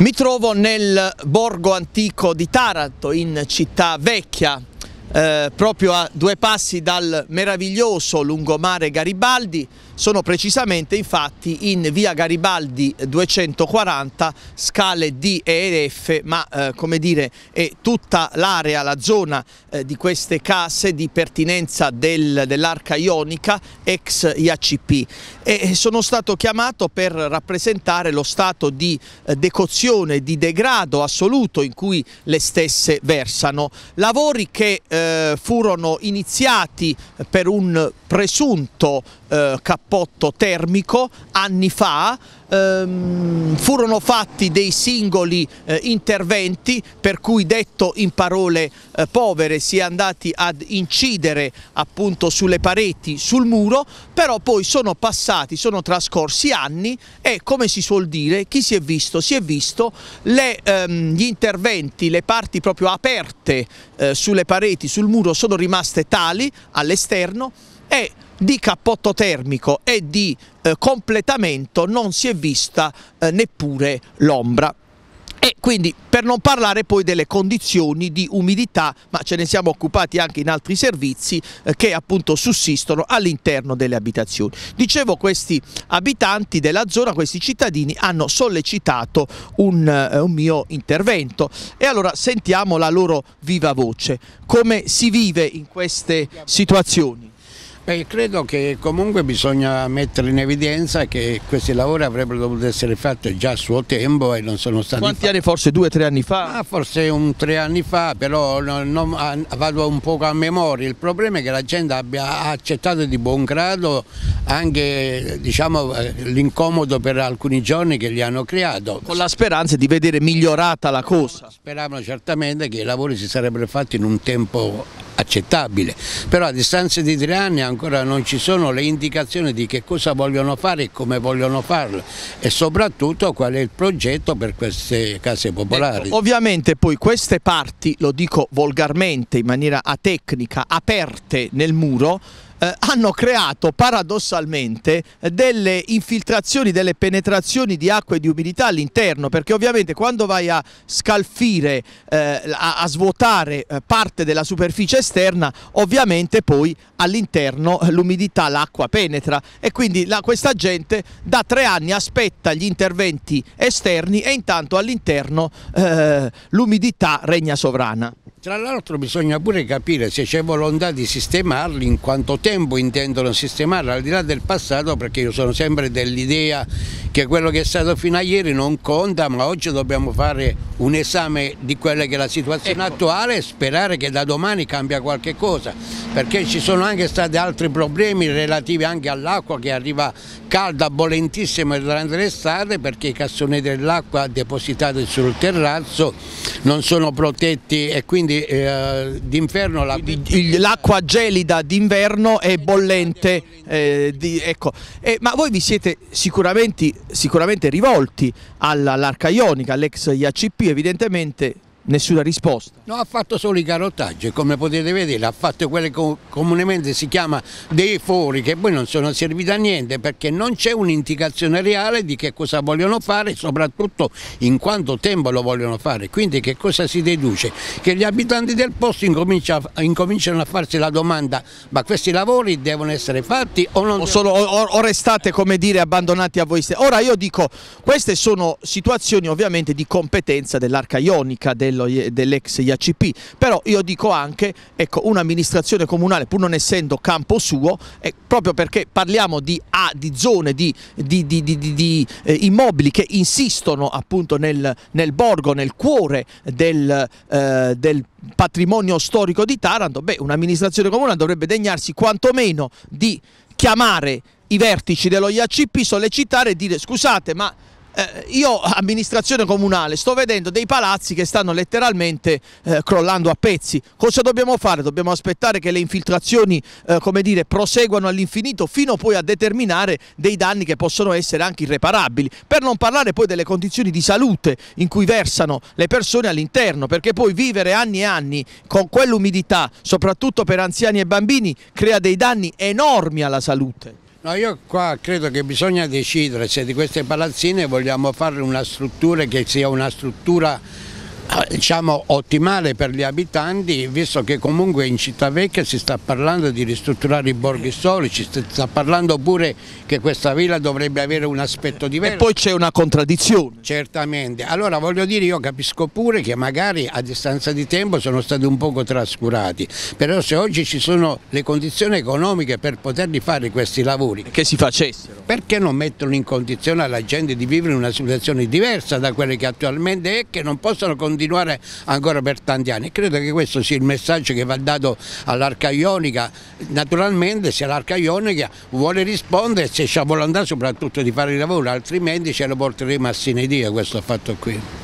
Mi trovo nel borgo antico di Taranto, in città vecchia, eh, proprio a due passi dal meraviglioso lungomare Garibaldi, sono precisamente infatti in via Garibaldi 240 scale D e F, ma eh, come dire è tutta l'area, la zona eh, di queste case di pertinenza del, dell'arca ionica ex IACP e sono stato chiamato per rappresentare lo stato di eh, decozione, di degrado assoluto in cui le stesse versano, lavori che eh, eh, furono iniziati per un presunto eh, cappotto termico anni fa ehm, furono fatti dei singoli eh, interventi per cui detto in parole eh, povere si è andati ad incidere appunto sulle pareti, sul muro, però poi sono passati, sono trascorsi anni e come si suol dire chi si è visto si è visto, le, ehm, gli interventi, le parti proprio aperte eh, sulle pareti, sul muro sono rimaste tali all'esterno e di cappotto termico e di eh, completamento non si è vista eh, neppure l'ombra. E quindi per non parlare poi delle condizioni di umidità, ma ce ne siamo occupati anche in altri servizi eh, che appunto sussistono all'interno delle abitazioni. Dicevo questi abitanti della zona, questi cittadini hanno sollecitato un, eh, un mio intervento e allora sentiamo la loro viva voce, come si vive in queste situazioni. Eh, credo che comunque bisogna mettere in evidenza che questi lavori avrebbero dovuto essere fatti già a suo tempo e non sono stati Quanti fatti. anni? Forse due o tre anni fa? Ah, forse un tre anni fa, però non, non, ah, vado un po' a memoria. Il problema è che la gente abbia accettato di buon grado anche diciamo, eh, l'incomodo per alcuni giorni che gli hanno creato. Con la speranza di vedere migliorata la cosa. Speravano certamente che i lavori si sarebbero fatti in un tempo accettabile, però a distanza di tre anni ancora non ci sono le indicazioni di che cosa vogliono fare e come vogliono farlo e soprattutto qual è il progetto per queste case popolari. Ecco, ovviamente poi queste parti, lo dico volgarmente in maniera atecnica, aperte nel muro, eh, hanno creato paradossalmente delle infiltrazioni, delle penetrazioni di acqua e di umidità all'interno, perché ovviamente quando vai a scalfire, eh, a, a, svuotare eh, parte della superficie esterna, ovviamente poi all'interno l'umidità, l'acqua penetra e quindi la, questa gente da tre anni aspetta gli interventi esterni e intanto all'interno eh, l'umidità regna sovrana. Tra l'altro bisogna pure capire se c'è volontà di sistemarli, in quanto tempo intendono sistemarli, al di là del passato, perché io sono sempre dell'idea che quello che è stato fino a ieri non conta, ma oggi dobbiamo fare un esame di quella che è la situazione ecco. attuale e sperare che da domani cambia qualche cosa perché ci sono anche stati altri problemi relativi anche all'acqua che arriva calda, bollentissima durante l'estate perché i cassoni dell'acqua depositati sul terrazzo non sono protetti e quindi eh, d'inferno l'acqua gelida d'inverno è bollente eh, di, ecco. eh, ma voi vi siete sicuramente, sicuramente rivolti all'arca ionica all'ex IACP evidentemente Nessuna risposta? No, ha fatto solo i carottaggi e come potete vedere ha fatto quelle che comunemente si chiama dei fori che poi non sono serviti a niente perché non c'è un'indicazione reale di che cosa vogliono fare soprattutto in quanto tempo lo vogliono fare. Quindi che cosa si deduce? Che gli abitanti del posto incominciano a farsi la domanda ma questi lavori devono essere fatti o non? O, solo, o, o restate come dire abbandonati a voi stessi. Ora io dico queste sono situazioni ovviamente di competenza dell'arca ionica, del eh, dell'ex IACP, però io dico anche, ecco, un'amministrazione comunale pur non essendo campo suo, proprio perché parliamo di, ah, di zone, di, di, di eh, immobili che insistono appunto nel, nel borgo, nel cuore del, eh, del patrimonio storico di Taranto, beh, un'amministrazione comunale dovrebbe degnarsi quantomeno di chiamare i vertici dello IACP, sollecitare e dire scusate ma eh, io amministrazione comunale sto vedendo dei palazzi che stanno letteralmente eh, crollando a pezzi cosa dobbiamo fare? Dobbiamo aspettare che le infiltrazioni eh, come dire proseguano all'infinito fino poi a determinare dei danni che possono essere anche irreparabili per non parlare poi delle condizioni di salute in cui versano le persone all'interno perché poi vivere anni e anni con quell'umidità soprattutto per anziani e bambini crea dei danni enormi alla salute No, io qua credo che bisogna decidere se di queste palazzine vogliamo fare una struttura che sia una struttura Ah, diciamo, ottimale per gli abitanti visto che comunque in città vecchia si sta parlando di ristrutturare i borghi storici, si sta parlando pure che questa villa dovrebbe avere un aspetto diverso. E poi c'è una contraddizione. Certamente, allora voglio dire io capisco pure che magari a distanza di tempo sono stati un poco trascurati, però se oggi ci sono le condizioni economiche per poterli fare questi lavori. Che si facessero. Perché non mettono in condizione alla gente di vivere in una situazione diversa da quella che attualmente è che non possono condividere continuare ancora per tanti anni. Credo che questo sia il messaggio che va dato all'arca ionica, naturalmente se l'arca ionica vuole rispondere e se c'è volontà soprattutto di fare il lavoro, altrimenti ce lo porteremo a Sinedia questo fatto qui.